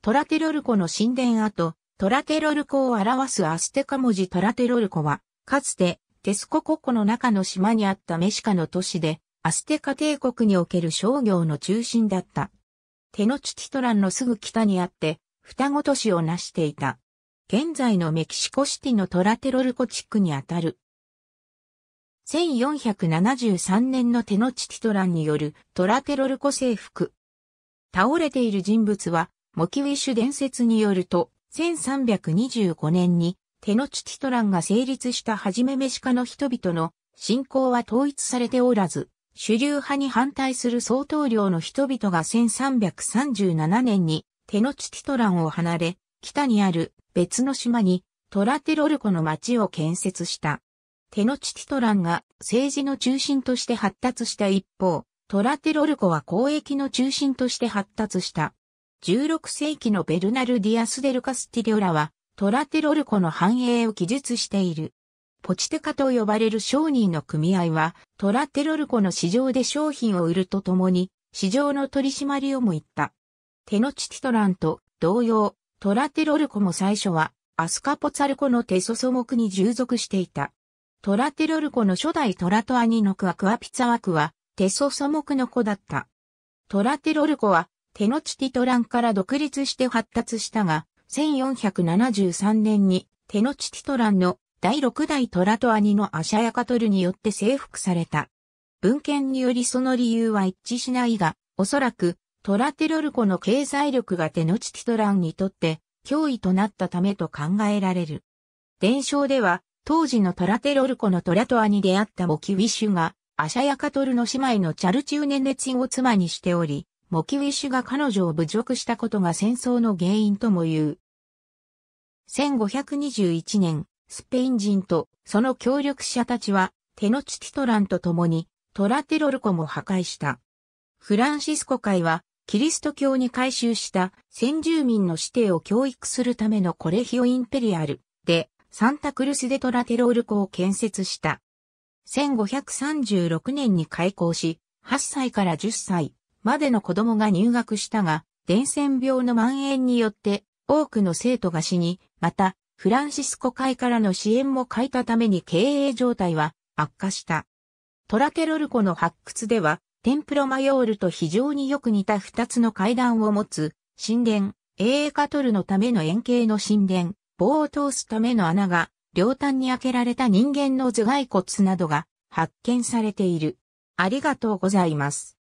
トラテロルコの神殿跡、トラテロルコを表すアステカ文字トラテロルコは、かつてテスコココの中の島にあったメシカの都市で、アステカ帝国における商業の中心だった。テノチティトランのすぐ北にあって、双子都市を成していた。現在のメキシコシティのトラテロルコ地区にあたる。1473年のテノチティトランによるトラテロルコ征服。倒れている人物はモキウィッシュ伝説によると、1325年にテノチティトランが成立したはじめメシカの人々の信仰は統一されておらず、主流派に反対する総統領の人々が1337年にテノチティトランを離れ、北にある別の島にトラテロルコの町を建設した。テノチティトランが政治の中心として発達した一方、トラテロルコは交易の中心として発達した。16世紀のベルナル・ディアス・デル・カスティリオラは、トラテロルコの繁栄を記述している。ポチテカと呼ばれる商人の組合は、トラテロルコの市場で商品を売るとともに、市場の取締りをも言った。テノチティトランと同様、トラテロルコも最初は、アスカポツァルコのテソソ目に従属していた。トラテロルコの初代トラトアニノクアクアピツァワクは、テソソ目の子だった。トラテロルコは、テノチティトランから独立して発達したが、1473年にテノチティトランの第6代トラトアニのアシャヤカトルによって征服された。文献によりその理由は一致しないが、おそらくトラテロルコの経済力がテノチティトランにとって脅威となったためと考えられる。伝承では、当時のトラテロルコのトラトアに出会ったモキウィシュが、アシャヤカトルの姉妹のチャルチューネネツンを妻にしており、モキウィシュが彼女を侮辱したことが戦争の原因とも言う。1521年、スペイン人とその協力者たちはテノチティトランと共にトラテロルコも破壊した。フランシスコ会はキリスト教に改宗した先住民の指定を教育するためのコレヒオインペリアルでサンタクルスデトラテロール校を建設した。1536年に開校し、8歳から10歳、までの子供が入学したが、伝染病の蔓延によって多くの生徒が死に、また、フランシスコ会からの支援も欠いたために経営状態は悪化した。トラケロルコの発掘では、テンプロマヨールと非常によく似た二つの階段を持つ、神殿、エーカトルのための円形の神殿、棒を通すための穴が、両端に開けられた人間の頭蓋骨などが発見されている。ありがとうございます。